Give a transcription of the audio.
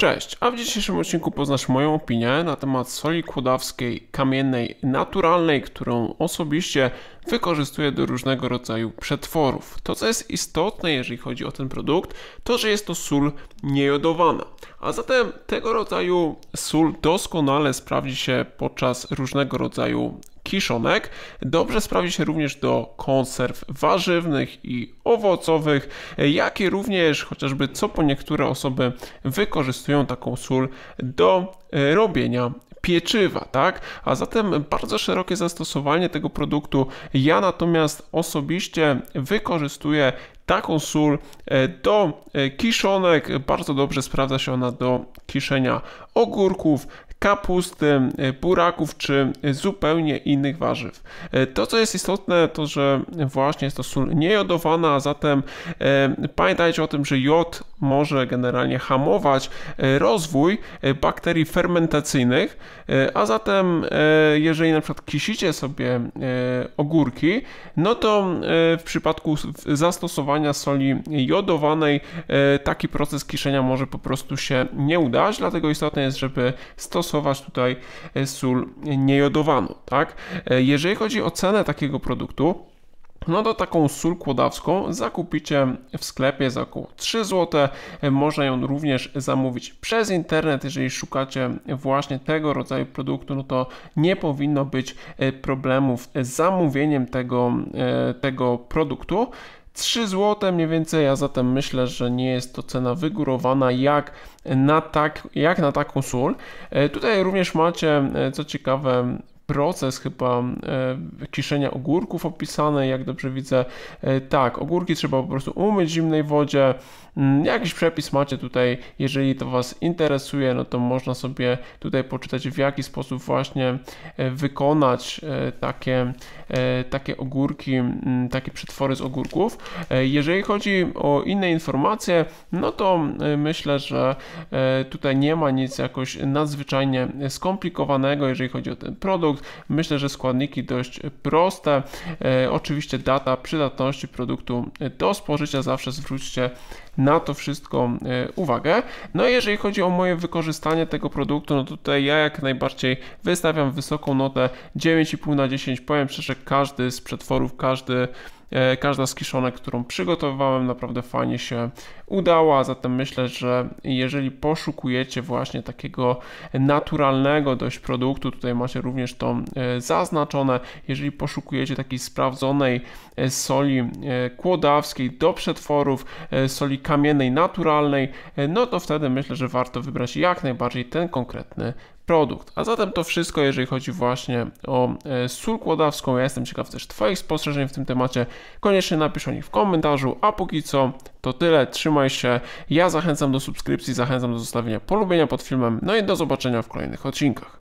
Cześć, a w dzisiejszym odcinku poznasz moją opinię na temat soli kłodawskiej kamiennej naturalnej, którą osobiście wykorzystuję do różnego rodzaju przetworów. To co jest istotne jeżeli chodzi o ten produkt, to że jest to sól niejodowana. A zatem tego rodzaju sól doskonale sprawdzi się podczas różnego rodzaju kiszonek. Dobrze sprawdzi się również do konserw warzywnych i owocowych, jak i również chociażby co po niektóre osoby wykorzystują taką sól do e, robienia pieczywa, tak? A zatem bardzo szerokie zastosowanie tego produktu. Ja natomiast osobiście wykorzystuję taką sól e, do e, kiszonek. Bardzo dobrze sprawdza się ona do kiszenia ogórków, kapusty, e, buraków czy zupełnie innych warzyw. E, to co jest istotne to, że właśnie jest to sól niejodowana, a zatem e, pamiętajcie o tym, że jod może generalnie hamować rozwój bakterii fermentacyjnych, a zatem jeżeli na przykład kisicie sobie ogórki, no to w przypadku zastosowania soli jodowanej taki proces kiszenia może po prostu się nie udać, dlatego istotne jest, żeby stosować stosować tutaj e, sól niejodowaną. Tak? E, jeżeli chodzi o cenę takiego produktu, no to taką sól kłodawską zakupicie w sklepie za około 3 zł. E, można ją również zamówić przez internet. Jeżeli szukacie właśnie tego rodzaju produktu, no to nie powinno być problemów z zamówieniem tego, tego produktu. 3 zł mniej więcej, a zatem myślę, że nie jest to cena wygórowana jak na, tak, jak na taką sól. E, tutaj również macie, e, co ciekawe, proces chyba e, kiszenia ogórków opisany, jak dobrze widzę. E, tak, ogórki trzeba po prostu umyć w zimnej wodzie. Mm, jakiś przepis macie tutaj, jeżeli to Was interesuje, no to można sobie tutaj poczytać w jaki sposób właśnie e, wykonać takie, takie ogórki, mm, takie przetwory z ogórków. Jeżeli chodzi o inne informacje, no to myślę, że tutaj nie ma nic jakoś nadzwyczajnie skomplikowanego, jeżeli chodzi o ten produkt. Myślę, że składniki dość proste. E, oczywiście data przydatności produktu do spożycia, zawsze zwróćcie na to wszystko e, uwagę. No i jeżeli chodzi o moje wykorzystanie tego produktu, no tutaj ja jak najbardziej wystawiam wysoką notę 9,5 na 10. Powiem szczerze, każdy z przetworów, każdy E, każda z kiszonek, którą przygotowywałem, naprawdę fajnie się udała, zatem myślę, że jeżeli poszukujecie właśnie takiego naturalnego dość produktu, tutaj macie również to e, zaznaczone, jeżeli poszukujecie takiej sprawdzonej e, soli kłodawskiej do przetworów, soli kamiennej naturalnej, no to wtedy myślę, że warto wybrać jak najbardziej ten konkretny produkt. A zatem to wszystko, jeżeli chodzi właśnie o e, sól kłodawską. Ja jestem ciekaw też Twoich spostrzeżeń w tym temacie. Koniecznie napisz o nich w komentarzu, a póki co to tyle. Trzymaj się. Ja zachęcam do subskrypcji, zachęcam do zostawienia polubienia pod filmem. No i do zobaczenia w kolejnych odcinkach.